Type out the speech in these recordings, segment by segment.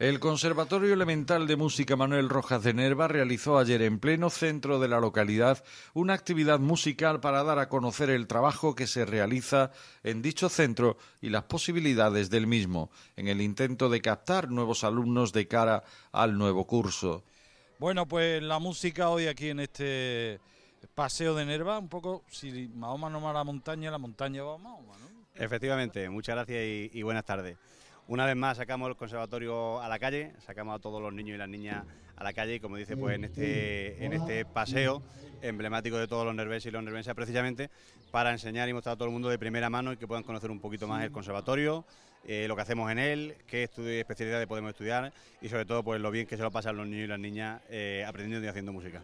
El Conservatorio Elemental de Música Manuel Rojas de Nerva realizó ayer en pleno centro de la localidad una actividad musical para dar a conocer el trabajo que se realiza en dicho centro y las posibilidades del mismo, en el intento de captar nuevos alumnos de cara al nuevo curso. Bueno, pues la música hoy aquí en este paseo de Nerva, un poco, si Mahoma no va a la montaña, la montaña va a Mahoma, ¿no? Efectivamente, muchas gracias y buenas tardes. Una vez más sacamos el conservatorio a la calle, sacamos a todos los niños y las niñas a la calle y como dice, pues en este, en este paseo emblemático de todos los nerves y los nervenses precisamente para enseñar y mostrar a todo el mundo de primera mano y que puedan conocer un poquito más el conservatorio, eh, lo que hacemos en él, qué estudios y especialidades podemos estudiar y sobre todo pues lo bien que se lo pasan los niños y las niñas eh, aprendiendo y haciendo música.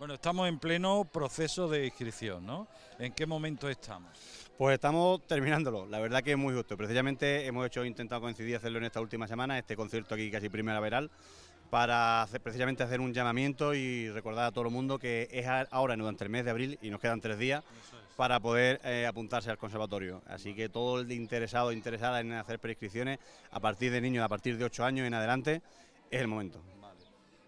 Bueno, estamos en pleno proceso de inscripción, ¿no? ¿En qué momento estamos? Pues estamos terminándolo, la verdad que es muy justo. Precisamente hemos hecho, intentado coincidir hacerlo en esta última semana, este concierto aquí casi primaveral, para hacer, precisamente hacer un llamamiento y recordar a todo el mundo que es ahora durante el mes de abril y nos quedan tres días para poder eh, apuntarse al conservatorio. Así que todo el interesado, interesada en hacer prescripciones a partir de niños, a partir de ocho años en adelante, es el momento.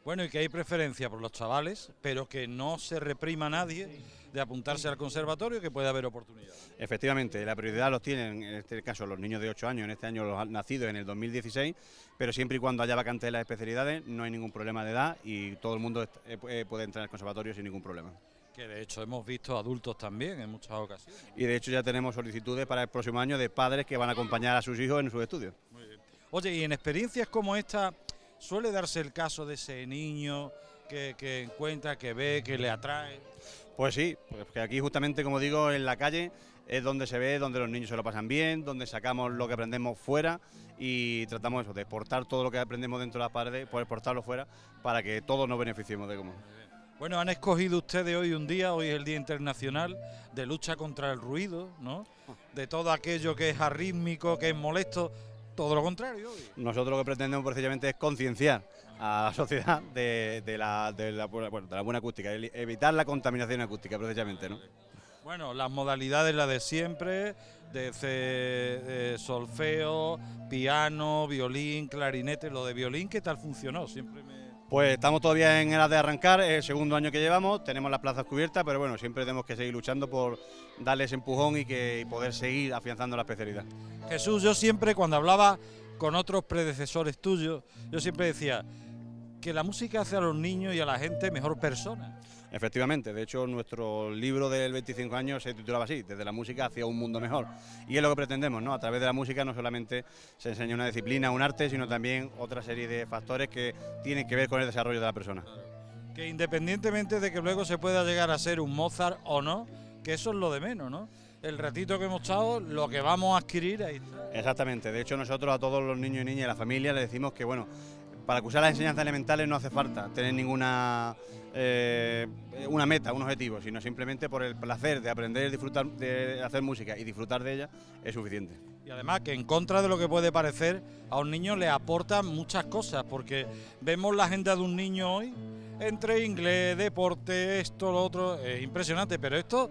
Bueno, y que hay preferencia por los chavales, pero que no se reprima nadie de apuntarse al conservatorio, que puede haber oportunidad. Efectivamente, la prioridad los tienen, en este caso, los niños de 8 años, en este año los nacidos en el 2016, pero siempre y cuando haya vacantes de las especialidades, no hay ningún problema de edad y todo el mundo eh, eh, puede entrar al conservatorio sin ningún problema. Que de hecho hemos visto adultos también en muchas ocasiones. Y de hecho ya tenemos solicitudes para el próximo año de padres que van a acompañar a sus hijos en sus estudios. Muy bien. Oye, y en experiencias como esta, ¿suele darse el caso de ese niño que encuentra, que ve, que le atrae? Pues sí, porque pues aquí justamente, como digo, en la calle es donde se ve, donde los niños se lo pasan bien, donde sacamos lo que aprendemos fuera y tratamos de exportar todo lo que aprendemos dentro de las paredes, por pues exportarlo fuera para que todos nos beneficiemos de cómo. Bueno, han escogido ustedes hoy un día, hoy es el Día Internacional de Lucha contra el Ruido, ¿no? De todo aquello que es arrítmico, que es molesto, todo lo contrario. Nosotros lo que pretendemos precisamente es concienciar a la sociedad de, la, buena acústica, evitar la contaminación acústica precisamente, ¿no? Bueno, las modalidades las de siempre, ...de solfeo, piano, violín, clarinete, lo de violín, ¿qué tal funcionó? Siempre Pues estamos todavía en la de arrancar, el segundo año que llevamos, tenemos las plazas cubiertas, pero bueno, siempre tenemos que seguir luchando por ...darles empujón y, que, y poder seguir afianzando la especialidad. Jesús, yo siempre cuando hablaba con otros predecesores tuyos, yo siempre decía, que la música hace a los niños y a la gente mejor persona. Efectivamente, de hecho nuestro libro del 25 años se titulaba así, desde la música hacia un mundo mejor. Y es lo que pretendemos, ¿no? A través de la música no solamente se enseña una disciplina, un arte, sino también otra serie de factores que tienen que ver con el desarrollo de la persona. Que independientemente de que luego se pueda llegar a ser un Mozart o no, que eso es lo de menos, ¿no? el ratito que hemos estado, lo que vamos a adquirir ahí. Exactamente, de hecho nosotros a todos los niños y niñas y la familia les decimos que bueno, para cursar las enseñanzas elementales no hace falta tener ninguna eh, una meta, un objetivo, sino simplemente por el placer de aprender, disfrutar de hacer música y disfrutar de ella es suficiente. Y además que en contra de lo que puede parecer, a un niño le aporta muchas cosas, porque vemos la agenda de un niño hoy entre inglés, deporte, esto, lo otro, es impresionante, pero esto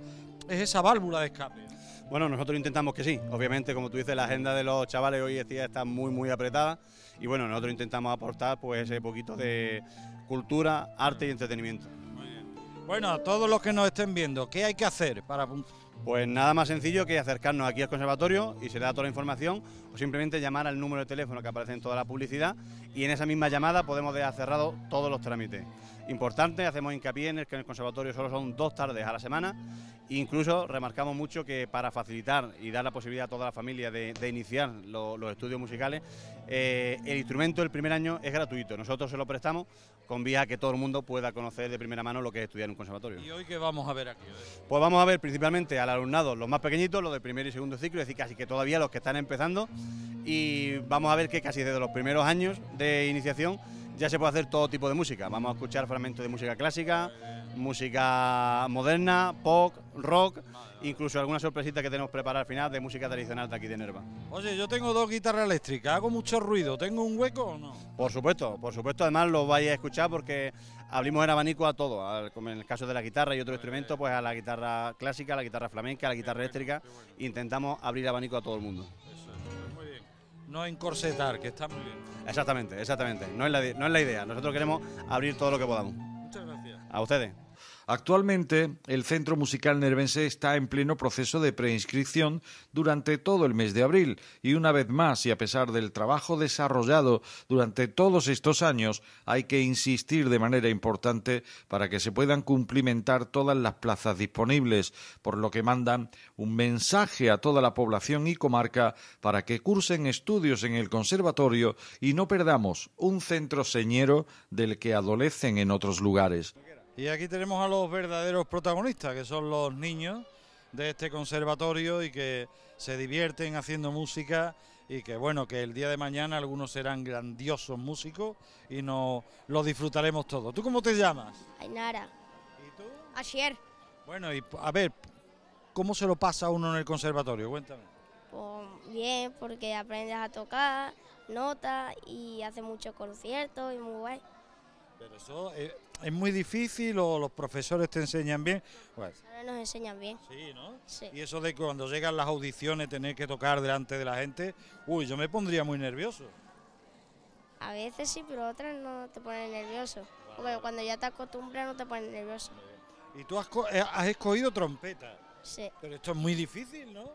es esa válvula de escape. Bueno, nosotros intentamos que sí. Obviamente, como tú dices, la agenda de los chavales hoy en día está muy, muy apretada. Y bueno, nosotros intentamos aportar pues ese poquito de cultura, arte y entretenimiento. Bueno, a todos los que nos estén viendo, ¿qué hay que hacer para pues nada más sencillo que acercarnos aquí al conservatorio y se da toda la información o simplemente llamar al número de teléfono que aparece en toda la publicidad y en esa misma llamada podemos dejar cerrado todos los trámites importante. Hacemos hincapié en el que en el conservatorio solo son dos tardes a la semana. incluso remarcamos mucho que para facilitar y dar la posibilidad a toda la familia de, iniciar los estudios musicales, eh, el instrumento del primer año es gratuito. Nosotros se lo prestamos con vía a que todo el mundo pueda conocer de primera mano lo que es estudiar en un conservatorio. ¿Y hoy qué vamos a ver aquí? Pues vamos a ver principalmente al alumnado, los más pequeñitos, los de primer y segundo ciclo, es decir, casi que todavía los que están empezando. Y vamos a ver que casi desde los primeros años de iniciación ya se puede hacer todo tipo de música. Vamos a escuchar fragmentos de música clásica, música moderna, pop, rock, incluso alguna sorpresita que tenemos preparada al final de música tradicional de aquí de Nerva. Oye, yo tengo dos guitarras eléctricas, hago mucho ruido, ¿tengo un hueco o no? Por supuesto, por supuesto, además lo vais a escuchar porque abrimos el abanico a todo, como en el caso de la guitarra y otro instrumento, pues a la guitarra clásica, a la guitarra flamenca, a la guitarra eléctrica, intentamos abrir abanico a todo el mundo no encorsetar, que está muy bien. Exactamente, exactamente. No es la, no es la idea. Nosotros queremos abrir todo lo que podamos. Muchas gracias. A ustedes. Actualmente, el Centro Musical Nervense está en pleno proceso de preinscripción durante todo el mes de abril y una vez más, y a pesar del trabajo desarrollado durante todos estos años, hay que insistir de manera importante para que se puedan cumplimentar todas las plazas disponibles, por lo que mandan un mensaje a toda la población y comarca para que cursen estudios en el conservatorio y no perdamos un centro señero del que adolecen en otros lugares. Y aquí tenemos a los verdaderos protagonistas, que son los niños de este conservatorio y que se divierten haciendo música y que bueno, que el día de mañana algunos serán grandiosos músicos y nos lo disfrutaremos todo. ¿Tú cómo te llamas? Ainara. ¿Y tú? Asier. Bueno, y a ver, ¿cómo se lo pasa uno en el conservatorio? Cuéntame. Pues bien, porque aprendes a tocar notas y hace muchos conciertos y muy guay. Pero eso eh, es muy difícil o los profesores te enseñan bien. Bueno. nos enseñan bien. Sí, ¿no? Sí. Y eso de cuando llegan las audiciones tener que tocar delante de la gente, uy, yo me pondría muy nervioso. A veces sí, pero otras no te ponen nervioso. Porque cuando ya te acostumbras no te ponen nervioso. Y tú has, eh, has escogido trompeta. Sí. Pero esto es muy difícil, ¿no?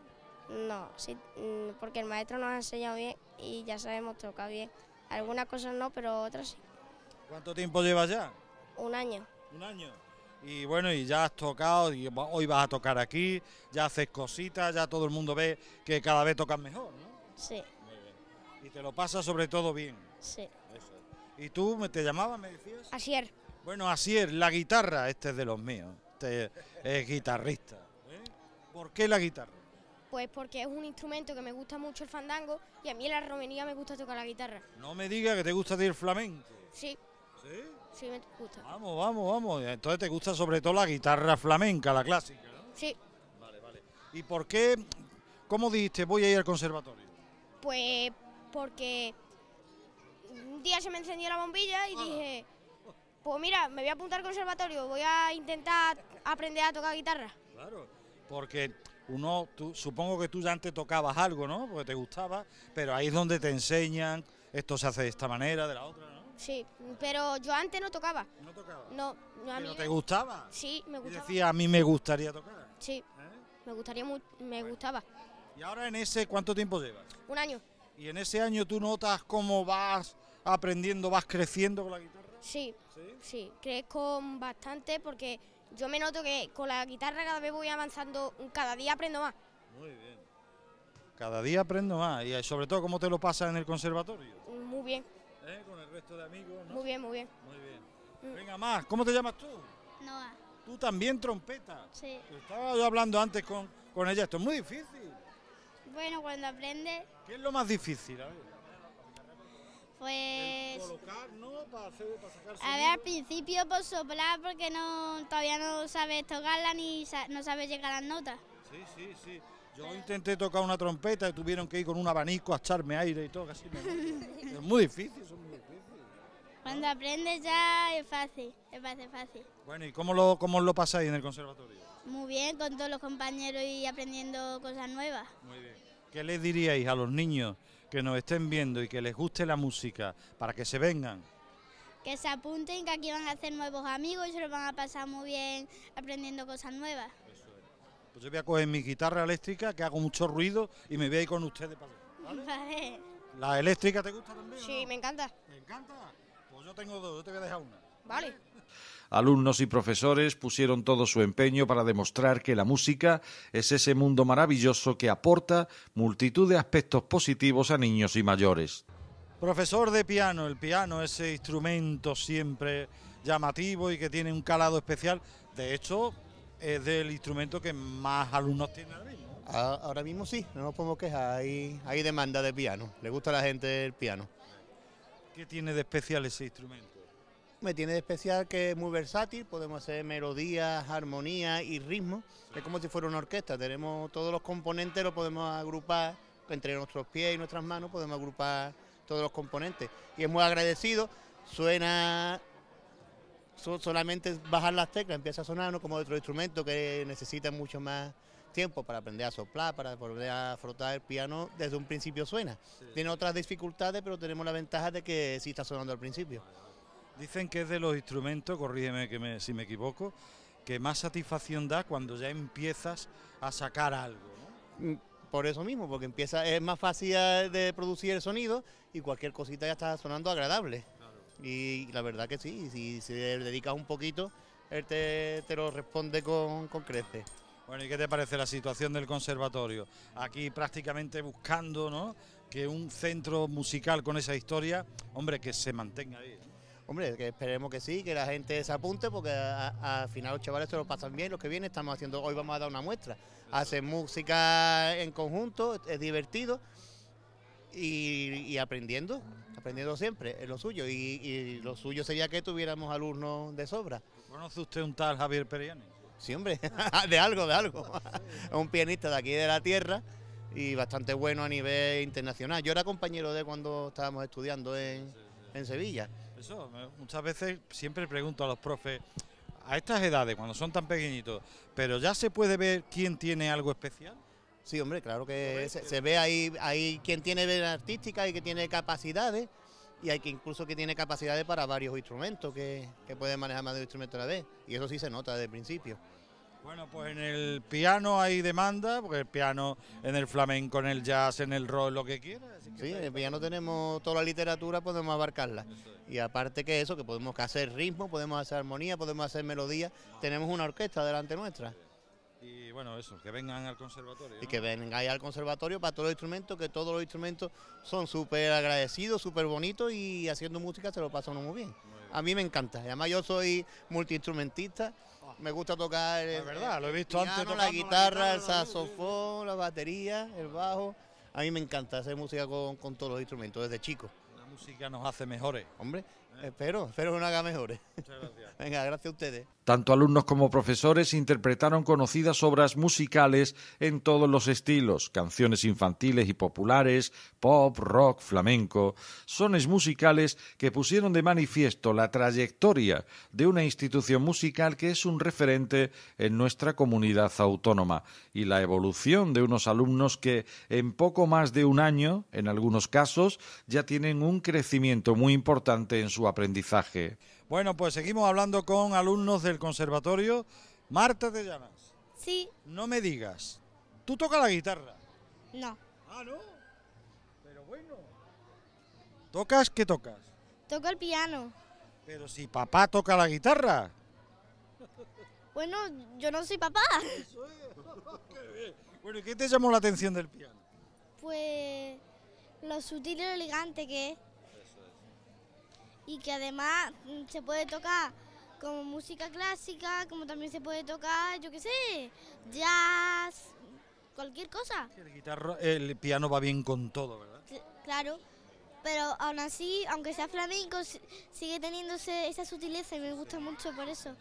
No, sí, mm, porque el maestro nos ha enseñado bien y ya sabemos tocar bien. Algunas cosas no, pero otras sí. ¿Cuánto tiempo llevas ya? Un año. Un año. Y bueno, y ya has tocado, y hoy vas a tocar aquí, ya haces cositas, ya todo el mundo ve que cada vez tocas mejor, ¿no? Sí. Y te lo pasas sobre todo bien. Sí. ¿Y tú te llamabas, me decías? Asier. Bueno, Asier, la guitarra, este es de los míos, este es guitarrista. ¿eh? ¿Por qué la guitarra? Pues porque es un instrumento que me gusta mucho el fandango y a mí la romería me gusta tocar la guitarra. No me digas que te gusta decir flamenco. Sí. ¿Sí? me gusta. Vamos, vamos, vamos. Entonces te gusta sobre todo la guitarra flamenca, la clásica, Sí. Vale, vale. ¿Y por qué, cómo dijiste, voy a ir al conservatorio? Pues porque un día se me encendió la bombilla y ah. dije, pues mira, me voy a apuntar al conservatorio, voy a intentar aprender a tocar guitarra. Claro, porque uno, supongo que tú ya antes tocabas algo, ¿no? Porque te gustaba, pero ahí es donde te enseñan, esto se hace de esta manera, de la otra. Sí, pero yo antes no tocaba. ¿No tocaba? No. no te gustaba? Sí, me gustaba. Y decía, a mí me gustaría tocar. Sí, ¿Eh? me, gustaría, me gustaba. ¿Y ahora en ese cuánto tiempo llevas? Un año. ¿Y en ese año tú notas cómo vas aprendiendo, vas creciendo con la guitarra? Sí, sí, sí crezco bastante porque yo me noto que con la guitarra cada vez voy avanzando, cada día aprendo más. Muy bien. Cada día aprendo más y sobre todo cómo te lo pasa en el conservatorio. Muy bien. ¿Eh? con el resto de amigos. Muy bien, muy bien. Mm. Venga, más, ¿cómo te llamas tú? Noah. Tú también trompeta. Sí. Estaba yo hablando antes con, ella, esto es muy difícil. Bueno, cuando aprendes... ¿Qué es lo más difícil? Pues... Para, para A ver, pues al principio por pues, soplar porque no, todavía no sabes tocarla ni no sabes llegar a las notas. Sí, sí, sí. Yo intenté tocar una trompeta y tuvieron que ir con un abanico a echarme aire y todo, casi Es muy difícil, muy Cuando aprendes ya es fácil, es fácil, fácil. Bueno, ¿y cómo lo, cómo lo pasáis en el conservatorio? Muy bien, con todos los compañeros y aprendiendo cosas nuevas. Muy bien. ¿Qué les diríais a los niños que nos estén viendo y que les guste la música para que se vengan? Que se apunten, que aquí van a hacer nuevos amigos y se lo van a pasar muy bien aprendiendo cosas nuevas. Pues yo voy a coger mi guitarra eléctrica, que hago mucho ruido, y me voy a ir con ustedes para ¿vale? vale. la eléctrica te gusta también? Sí, me encanta. ¿Me encanta? Pues yo tengo dos, yo te voy a dejar una. Vale. Alumnos y profesores pusieron todo su empeño para demostrar que la música es ese mundo maravilloso que aporta multitud de aspectos positivos a niños y mayores. Profesor de piano, el piano, es ese instrumento siempre llamativo y que tiene un calado especial. De hecho, es del instrumento que más alumnos tiene ahora mismo. Ah, ahora mismo sí, no nos podemos quejar, hay, demanda de piano, le gusta a la gente el piano. ¿Qué tiene de especial ese instrumento? Me tiene de especial que es muy versátil, podemos hacer melodías, armonía y ritmo, es como si fuera una orquesta, tenemos todos los componentes, lo podemos agrupar entre nuestros pies y nuestras manos, podemos agrupar todos los componentes y es muy agradecido, suena solamente bajar las teclas, empieza a sonar ¿no? como otro instrumento que necesita mucho más tiempo para aprender a soplar, para volver a frotar el piano, desde un principio suena. Tiene otras dificultades, pero tenemos la ventaja de que sí está sonando al principio. Dicen que es de los instrumentos, corrígeme que me, si me equivoco, que más satisfacción da cuando ya empiezas a sacar algo. Mm, por eso mismo, porque empieza, es más fácil de producir el sonido y cualquier cosita ya está sonando agradable. Y la verdad que sí, si, si dedicas un poquito, él te, lo responde con, con Bueno, ¿y qué te parece la situación del conservatorio? Aquí prácticamente buscando, ¿no? Que un centro musical con esa historia, hombre, que se mantenga ahí. Hombre, esperemos que sí, que la gente se apunte, porque al final los chavales se lo pasan bien, los que vienen estamos haciendo, hoy vamos a dar una muestra. Hacen música en conjunto, es divertido y, aprendiendo, aprendiendo siempre, es lo suyo. Y, lo suyo sería que tuviéramos alumnos de sobra. ¿Conoce usted un tal Javier Periani? Sí, hombre, de algo, de algo. un pianista de aquí de la tierra y bastante bueno a nivel internacional. Yo era compañero de cuando estábamos estudiando en, en Sevilla. Eso, muchas veces siempre pregunto a los profes, a estas edades, cuando son tan pequeñitos, ¿pero ya se puede ver quién tiene algo especial? Sí, hombre, claro que se, ve ahí, hay quien tiene vena artística y que tiene capacidades, y hay que incluso que tiene capacidades para varios instrumentos, que, que puede manejar más de un instrumento a la vez, y eso sí se nota desde el principio. Bueno, pues en el piano hay demanda, porque el piano en el flamenco, en el jazz, en el rock, lo que quiera. Sí, en el piano tenemos toda la literatura, podemos abarcarla. Y aparte que eso, que podemos hacer ritmo, podemos hacer armonía, podemos hacer melodía, tenemos una orquesta delante nuestra. Y bueno, eso, que vengan al conservatorio. Y que vengáis al conservatorio para todos los instrumentos, que todos los instrumentos son súper agradecidos, súper bonitos y haciendo música se lo pasan muy bien. A mí me encanta, además yo soy multiinstrumentista, ah. me gusta tocar ah, el, verdad, lo he visto antes la guitarra, el saxofón, la batería, el bajo. A mí me encanta hacer música con, con todos los instrumentos desde chico música nos hace mejores. Hombre, espero, que haga mejores. Muchas gracias. Venga, gracias a ustedes. Tanto alumnos como profesores interpretaron conocidas obras musicales en todos los estilos, canciones infantiles y populares, pop, rock, flamenco, sones musicales que pusieron de manifiesto la trayectoria de una institución musical que es un referente en nuestra comunidad autónoma y la evolución de unos alumnos que en poco más de un año, en algunos casos, ya tienen un crecimiento muy importante en su aprendizaje. Bueno, pues seguimos hablando con alumnos del conservatorio. Marta de Llanas. Sí. No me digas, ¿tú tocas la guitarra? No. Ah, no. Pero bueno. ¿Tocas qué tocas? Toco el piano. Pero si papá toca la guitarra. Bueno, yo no soy papá. Bueno, ¿y qué te llamó la atención del piano? Pues lo sutil y elegante que es y que además mm, se puede tocar como música clásica, como también se puede tocar, yo qué sé, jazz, cualquier cosa. El, piano va bien con todo, ¿verdad? Claro, pero aún así, aunque sea flamenco, sigue teniéndose esa sutileza y me gusta mucho por eso.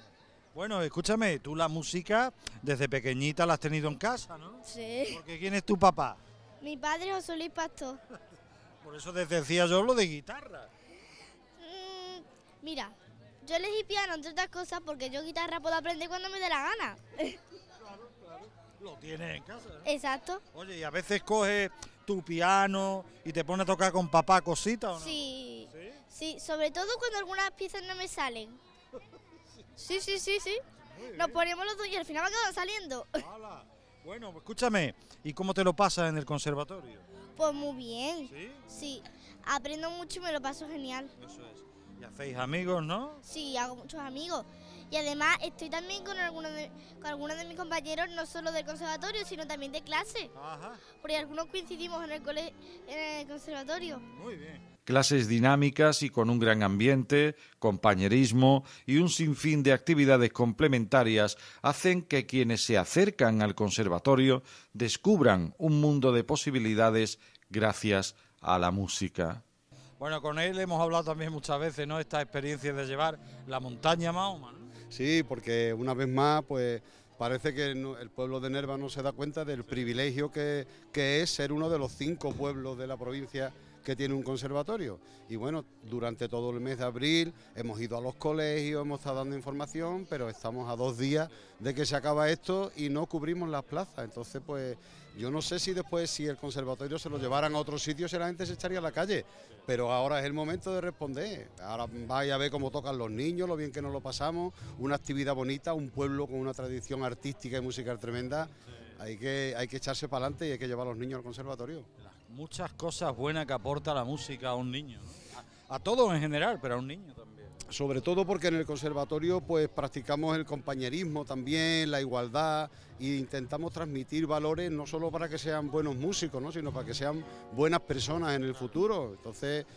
Bueno, escúchame, tú la música desde pequeñita la has tenido en casa, ¿no? Sí. Porque ¿quién es tu papá? Mi padre José Luis Pastor. por eso te decía yo lo de guitarra. Mira, yo elegí piano entre otras cosas porque yo guitarra puedo aprender cuando me dé la gana. Claro, claro. Lo tiene en casa. Exacto. Oye, y a veces coges tu piano y te pone a tocar con papá cositas o no? Sí. sí. sobre todo cuando algunas piezas no me salen. sí, sí, sí, sí. Nos ponemos los dos y al final me acaban saliendo. Hola. Bueno, pues escúchame, ¿y cómo te lo pasas en el conservatorio? Pues muy bien. ¿Sí? Sí, aprendo mucho y me lo paso genial. Eso es hacéis amigos, no? Sí, hago muchos amigos. Y además estoy también con algunos de, con algunos de mis compañeros, no solo del conservatorio, sino también de clase. Porque algunos coincidimos en el, en el conservatorio. Muy bien clases dinámicas y con un gran ambiente, compañerismo y un sinfín de actividades complementarias hacen que quienes se acercan al conservatorio descubran un mundo de posibilidades gracias a la música. Bueno, con él hemos hablado también muchas veces, ¿no? Esta experiencia de llevar la montaña Mahoma. Sí, porque una vez más, pues parece que el pueblo de Nerva no se da cuenta del privilegio que, que es ser uno de los cinco pueblos de la provincia que tiene un conservatorio. Y bueno, durante todo el mes de abril hemos ido a los colegios, hemos estado dando información, pero estamos a dos días de que se acaba esto y no cubrimos las plazas. Entonces, pues yo no sé si después, si el conservatorio se lo llevaran a otro sitio, si la gente se echaría a la calle, pero ahora es el momento de responder. Ahora vaya a ver cómo tocan los niños, lo bien que nos lo pasamos, una actividad bonita, un pueblo con una tradición artística y musical tremenda. Hay que, hay que echarse para adelante y hay que llevar a los niños al conservatorio. Muchas cosas buenas que aporta la música a un niño, a, todos en general, pero a un niño también. Sobre todo porque en el conservatorio pues practicamos el compañerismo también, la igualdad e intentamos transmitir valores no solo para que sean buenos músicos, ¿no? sino para que sean buenas personas en el futuro. Entonces,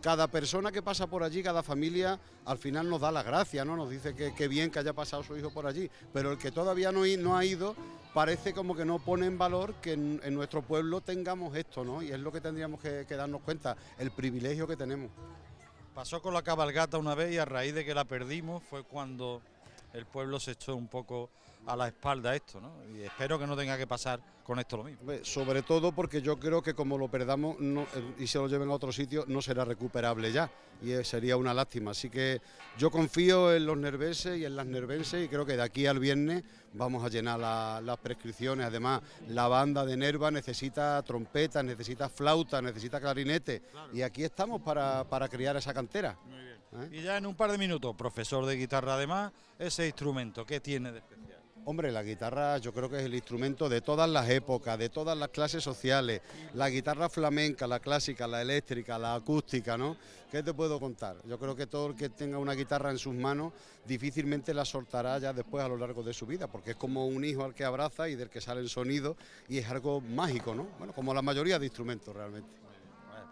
cada persona que pasa por allí, cada familia, al final nos da la gracia, ¿no? Nos dice que, bien que haya pasado su hijo por allí, pero el que todavía no, ha ido parece como que no pone en valor que en, nuestro pueblo tengamos esto, ¿no? Y es lo que tendríamos que darnos cuenta, el privilegio que tenemos. Pasó con la cabalgata una vez y a raíz de que la perdimos fue cuando el pueblo se echó un poco a la espalda esto, ¿no? Y espero que no tenga que pasar con esto lo mismo. Sobre todo porque yo creo que como lo perdamos eh, y se lo lleven a otro sitio, no será recuperable ya y eh, sería una lástima. Así que yo confío en los nerveses y en las nervenses y creo que de aquí al viernes vamos a llenar las prescripciones. Además, la banda de Nerva necesita trompetas, necesita flauta, necesita clarinete y aquí estamos para, para criar esa cantera. Muy bien. Y ya en un par de minutos, profesor de guitarra además, ese instrumento, ¿qué tiene de especial? Hombre, la guitarra yo creo que es el instrumento de todas las épocas, de todas las clases sociales. La guitarra flamenca, la clásica, la eléctrica, la acústica, ¿no? ¿Qué te puedo contar? Yo creo que todo el que tenga una guitarra en sus manos difícilmente la soltará ya después a lo largo de su vida, porque es como un hijo al que abraza y del que sale el sonido y es algo mágico, ¿no? Bueno, como la mayoría de instrumentos realmente.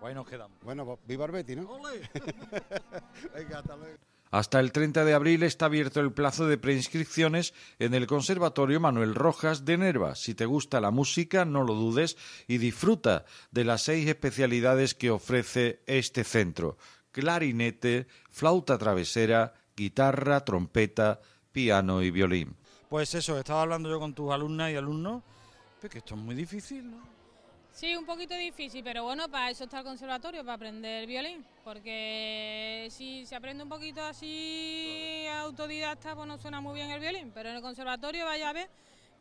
Pues ahí nos quedamos. Bueno, pues, viva ¿no? ¡Ole! Venga, hasta luego. Hasta el 30 de abril está abierto el plazo de preinscripciones en el Conservatorio Manuel Rojas de Nerva. Si te gusta la música, no lo dudes y disfruta de las seis especialidades que ofrece este centro. Clarinete, flauta travesera, guitarra, trompeta, piano y violín. Pues eso, estaba hablando yo con tus alumnas y alumnos, pues que esto es muy difícil, ¿no? Sí, un poquito difícil, pero bueno, para eso está el conservatorio, para aprender violín, porque si se aprende un poquito así autodidacta, pues no suena muy bien el violín, pero en el conservatorio vaya a ver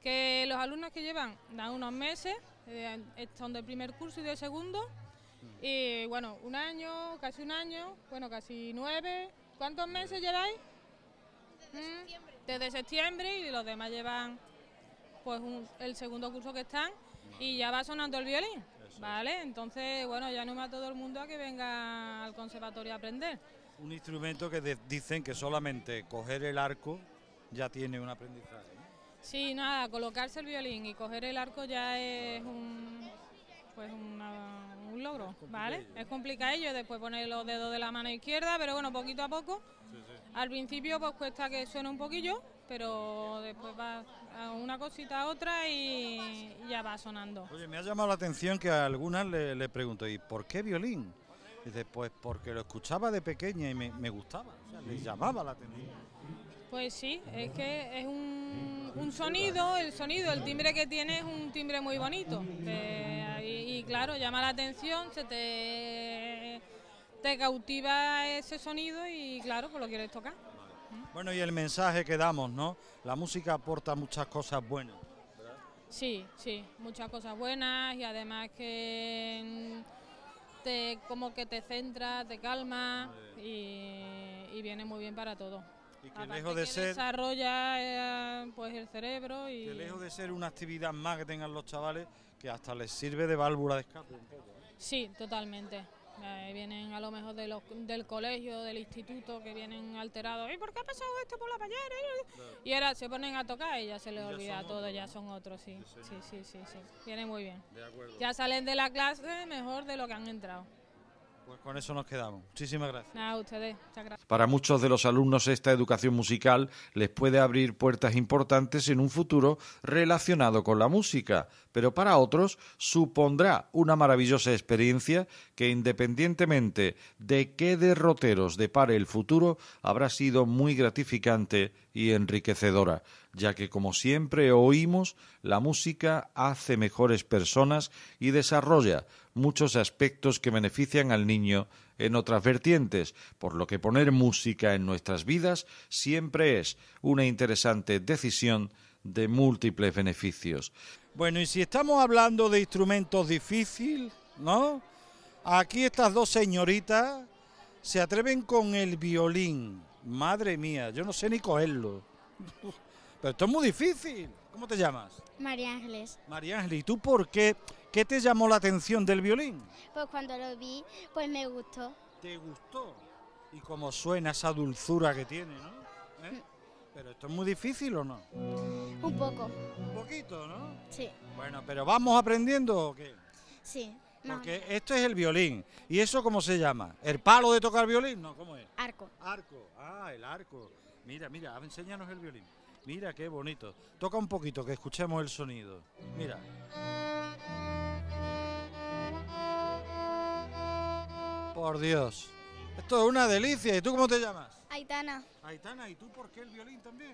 que los alumnos que llevan dan unos meses, eh, son del primer curso y del segundo, mm. y bueno, un año, casi un año, bueno, casi nueve, ¿cuántos meses lleváis? Desde ¿Mm? septiembre. Desde septiembre y los demás llevan pues el segundo curso que están y ya va sonando el violín, ¿vale? Entonces, bueno, ya anima a todo el mundo a que venga al conservatorio a aprender. Un instrumento que dicen que solamente coger el arco ya tiene un aprendizaje. Sí, nada, colocarse el violín y coger el arco ya es un, pues un logro, ¿vale? Es ello después poner los dedos de la mano izquierda, pero bueno, poquito a poco. Al principio pues cuesta que suene un poquillo, pero después va a una cosita a otra y ya va sonando. Oye, me ha llamado la atención que a algunas le, pregunto, ¿y por qué violín? Y después pues porque lo escuchaba de pequeña y me, gustaba, o sea, le llamaba la atención. Pues sí, es que es un, sonido, el sonido, el timbre que tiene es un timbre muy bonito. Eh, y, claro, llama la atención, se te, te cautiva ese sonido y claro, pues lo quieres tocar. Bueno, y el mensaje que damos, ¿no? La música aporta muchas cosas buenas. ¿verdad? Sí, sí, muchas cosas buenas y además que mm, te, como que te centra, te calma y, viene muy bien para todo. Y que lejos de ser, desarrolla eh, pues el cerebro y que lejos de ser una actividad más que tengan los chavales que hasta les sirve de válvula de escape. Sí, totalmente. Eh, vienen a lo mejor del colegio, del instituto, que vienen alterados. ¿Y por qué ha pasado esto por la playera? Y ahora se ponen a tocar y ya se les olvida todo, ya son otros, sí. Sí, sí. sí, sí, muy bien. Ya salen de la clase mejor de lo que han entrado. Pues con eso nos quedamos. Muchísimas gracias. Para muchos de los alumnos esta educación musical les puede abrir puertas importantes en un futuro relacionado con la música, pero para otros supondrá una maravillosa experiencia que independientemente de qué derroteros depare el futuro, habrá sido muy gratificante y enriquecedora, ya que como siempre oímos, la música hace mejores personas y desarrolla muchos aspectos que benefician al niño en otras vertientes, por lo que poner música en nuestras vidas siempre es una interesante decisión de múltiples beneficios. Bueno, y si estamos hablando de instrumentos difícil ¿no? Aquí estas dos señoritas se atreven con el violín. Madre mía, yo no sé ni cogerlo. Pero esto es muy difícil. ¿Cómo te llamas? María Ángeles. María Ángeles, ¿y tú por qué? ¿Qué te llamó la atención del violín? Pues cuando lo vi, pues me gustó. ¿Te gustó? Y como suena esa dulzura que tiene, ¿no? ¿Eh? ¿Pero esto es muy difícil o no? Un poco. Un poquito, ¿no? Sí. Bueno, pero ¿vamos aprendiendo o qué? Sí. Porque esto es el violín. ¿Y eso cómo se llama? ¿El palo de tocar violín? No, ¿cómo es? Arco. Arco. Ah, el arco. Mira, mira, enséñanos el violín. Mira qué bonito. Toca un poquito, que escuchemos el sonido. Mira. Por Dios. Esto es una delicia. ¿Y tú cómo te llamas? Aitana. Aitana, ¿y tú por qué el violín también?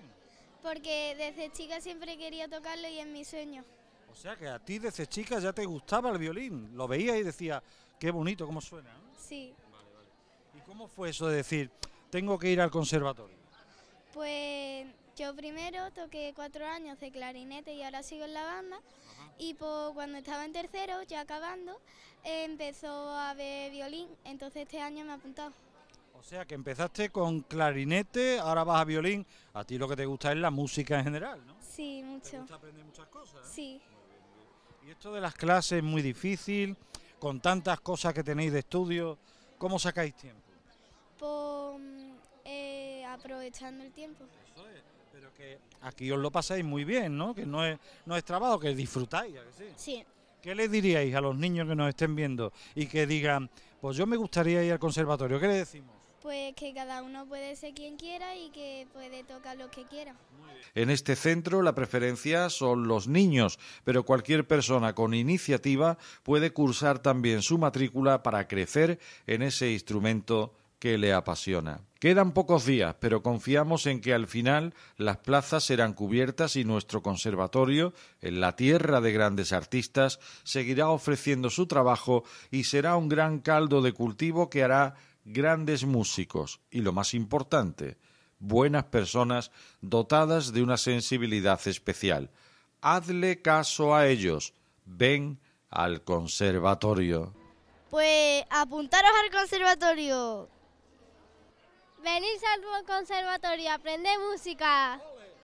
Porque desde chica siempre quería tocarlo y es mi sueño. O sea que a ti desde chica ya te gustaba el violín. Lo veías y decías, qué bonito, cómo suena. Sí. ¿Y cómo fue eso de decir, tengo que ir al conservatorio? Pues yo primero toqué cuatro años de clarinete y ahora sigo en la banda. Y pues, cuando estaba en tercero, ya acabando, empezó a ver violín, entonces este año me he apuntado. O sea que empezaste con clarinete, ahora vas a violín. A ti lo que te gusta es la música en general, ¿no? Sí, mucho. ¿Te aprender muchas cosas? ¿eh? Sí. Y esto de las clases es muy difícil, con tantas cosas que tenéis de estudio, ¿cómo sacáis tiempo? Pues mm, eh, aprovechando el tiempo. Eso que aquí os lo pasáis muy bien, ¿no? Que no es, no trabajo, que disfrutáis, que sí? ¿Qué le diríais a los niños que nos estén viendo y que digan, pues yo me gustaría ir al conservatorio? ¿Qué le decimos? Pues que cada uno puede ser quien quiera y que puede tocar lo que quiera. En este centro la preferencia son los niños, pero cualquier persona con iniciativa puede cursar también su matrícula para crecer en ese instrumento que le apasiona. Quedan pocos días, pero confiamos en que al final las plazas serán cubiertas y nuestro conservatorio, en la tierra de grandes artistas, seguirá ofreciendo su trabajo y será un gran caldo de cultivo que hará grandes músicos y, lo más importante, buenas personas dotadas de una sensibilidad especial. Hazle caso a ellos. Ven al conservatorio. Pues apuntaros al conservatorio. Venís al conservatorio, aprende música.